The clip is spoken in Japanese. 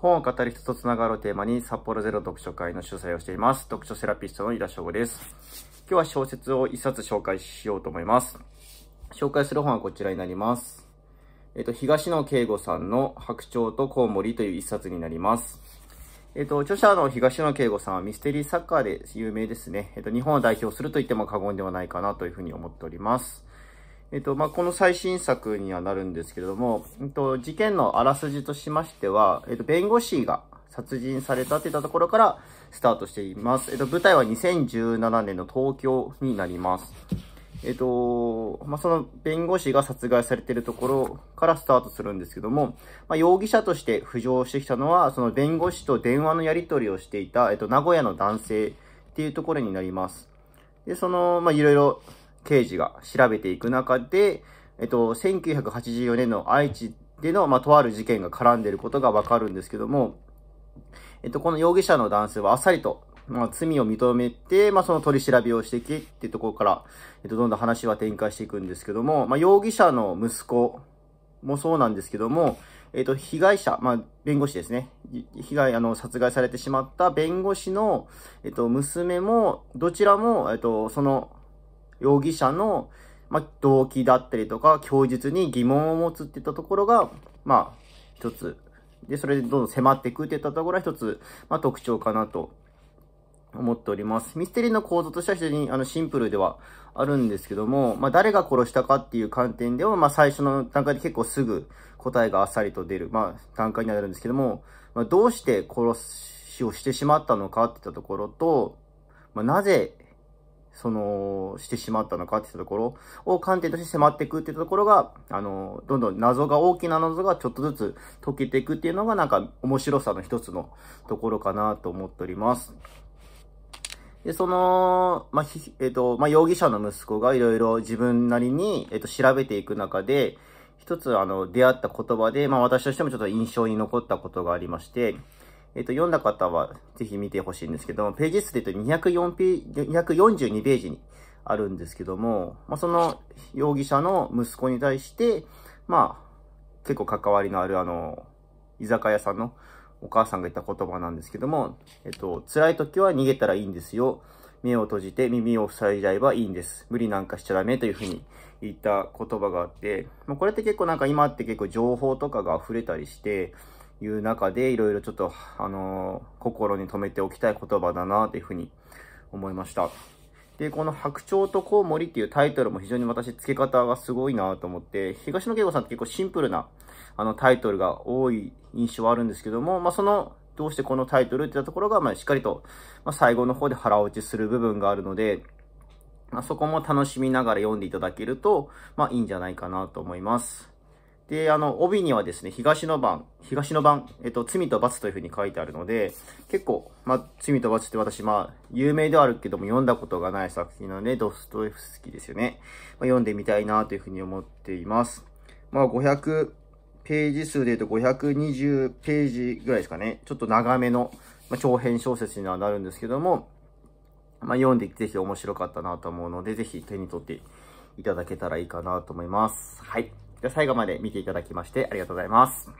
本を語る人とつながるテーマに札幌ゼロ読書会の主催をしています。読書セラピストの井田翔吾です。今日は小説を一冊紹介しようと思います。紹介する本はこちらになります。えっ、と、東野圭吾さんの白鳥とコウモリという一冊になります。えっ、と、著者の東野圭吾さんはミステリーサッカーで有名ですね。えっ、と、日本を代表すると言っても過言ではないかなというふうに思っております。えっと、まあ、この最新作にはなるんですけれども、えっと、事件のあらすじとしましては、えっと、弁護士が殺人されたっていったところからスタートしています。えっと、舞台は2017年の東京になります。えっと、まあ、その弁護士が殺害されているところからスタートするんですけども、まあ、容疑者として浮上してきたのは、その弁護士と電話のやり取りをしていた、えっと、名古屋の男性っていうところになります。で、その、まいろいろ刑事が調べていく中で、えっと、1984年の愛知での、まあ、とある事件が絡んでいることがわかるんですけども、えっと、この容疑者の男性はあっさりと、まあ、罪を認めて、まあ、その取り調べをしてきっていうところから、えっと、どんどん話は展開していくんですけども、まあ、容疑者の息子もそうなんですけども、えっと、被害者、まあ、弁護士ですね。被害、あの、殺害されてしまった弁護士の、えっと、娘も、どちらも、えっと、その容疑者の、まあ、動機だったりとか、供述に疑問を持つっていったところが、まあ、一つ。で、それでどんどん迫っていくっていったところは一つ、まあ、特徴かなと思っております。ミステリーの構造としては非常にあのシンプルではあるんですけども、まあ、誰が殺したかっていう観点では、まあ、最初の段階で結構すぐ答えがあっさりと出る、まあ、段階になるんですけども、まあ、どうして殺しをしてしまったのかっていったところと、まあ、なぜその、してしまったのかっていったところを観点として迫っていくっていったところが、あの、どんどん謎が、大きな謎がちょっとずつ解けていくっていうのがなんか面白さの一つのところかなと思っております。で、その、まあ、ひ、えっ、と、まあ、容疑者の息子がいろいろ自分なりに、えっ、と、調べていく中で、一つ、あの、出会った言葉で、まあ、私としてもちょっと印象に残ったことがありまして、えっ、ー、と、読んだ方はぜひ見てほしいんですけども、ページ数で言うと204 242ページにあるんですけども、まあ、その容疑者の息子に対して、まあ、結構関わりのあるあの、居酒屋さんのお母さんが言った言葉なんですけども、えっ、ー、と、辛い時は逃げたらいいんですよ。目を閉じて耳を塞いじゃえばいいんです。無理なんかしちゃダメというふうに言った言葉があって、まあ、これって結構なんか今って結構情報とかが溢れたりして、いう中で、いろいろちょっと、あのー、心に留めておきたい言葉だなというふうに思いました。で、この白鳥とコウモリっていうタイトルも非常に私付け方がすごいなと思って、東野圭吾さんって結構シンプルなあのタイトルが多い印象はあるんですけども、まあ、その、どうしてこのタイトルって言ったところが、まあ、しっかりと、まあ、最後の方で腹落ちする部分があるので、まあ、そこも楽しみながら読んでいただけると、まあ、いいんじゃないかなと思います。で、あの、帯にはですね、東の番、東の番、えっと、罪と罰というふうに書いてあるので、結構、まあ、罪と罰って私、まあ、有名ではあるけども、読んだことがない作品なので、ドストエフスキーですよね。まあ、読んでみたいなというふうに思っています。まあ、500ページ数で言うと520ページぐらいですかね。ちょっと長めの、まあ、長編小説にはなるんですけども、まあ、読んでぜひ面白かったなと思うので、ぜひ手に取っていただけたらいいかなと思います。はい。では最後まで見ていただきましてありがとうございます。